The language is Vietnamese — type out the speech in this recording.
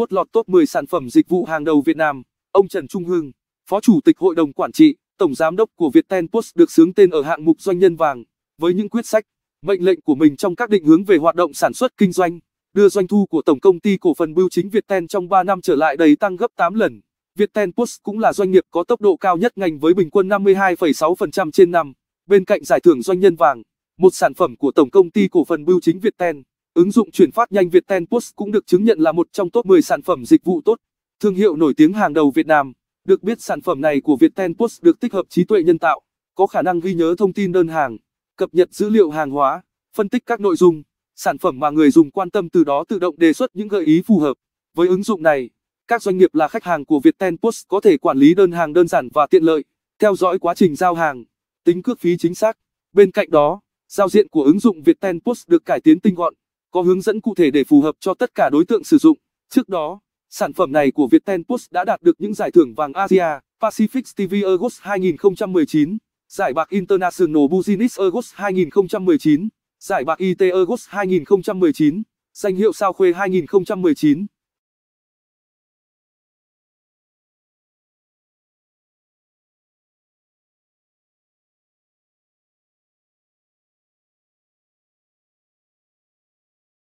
Cốt lọt top 10 sản phẩm dịch vụ hàng đầu Việt Nam. Ông Trần Trung Hưng, Phó Chủ tịch Hội đồng Quản trị, Tổng Giám đốc của Viettel Post được xướng tên ở hạng mục doanh nhân vàng. Với những quyết sách, mệnh lệnh của mình trong các định hướng về hoạt động sản xuất kinh doanh, đưa doanh thu của Tổng Công ty Cổ phần Bưu chính Viettel trong 3 năm trở lại đầy tăng gấp 8 lần. Viettel Post cũng là doanh nghiệp có tốc độ cao nhất ngành với bình quân 52,6% trên năm. Bên cạnh giải thưởng doanh nhân vàng, một sản phẩm của Tổng Công ty Cổ phần Bưu chính Viettel. Ứng dụng chuyển phát nhanh Viettel Post cũng được chứng nhận là một trong top 10 sản phẩm dịch vụ tốt, thương hiệu nổi tiếng hàng đầu Việt Nam. Được biết sản phẩm này của Viettel Post được tích hợp trí tuệ nhân tạo, có khả năng ghi nhớ thông tin đơn hàng, cập nhật dữ liệu hàng hóa, phân tích các nội dung, sản phẩm mà người dùng quan tâm từ đó tự động đề xuất những gợi ý phù hợp. Với ứng dụng này, các doanh nghiệp là khách hàng của Viettel Post có thể quản lý đơn hàng đơn giản và tiện lợi, theo dõi quá trình giao hàng, tính cước phí chính xác. Bên cạnh đó, giao diện của ứng dụng Viettel Post được cải tiến tinh gọn có hướng dẫn cụ thể để phù hợp cho tất cả đối tượng sử dụng. Trước đó, sản phẩm này của Viettel Post đã đạt được những giải thưởng vàng Asia Pacific TV Awards 2019, giải bạc International Business Awards 2019, giải bạc IT Awards 2019, danh hiệu sao khuê 2019.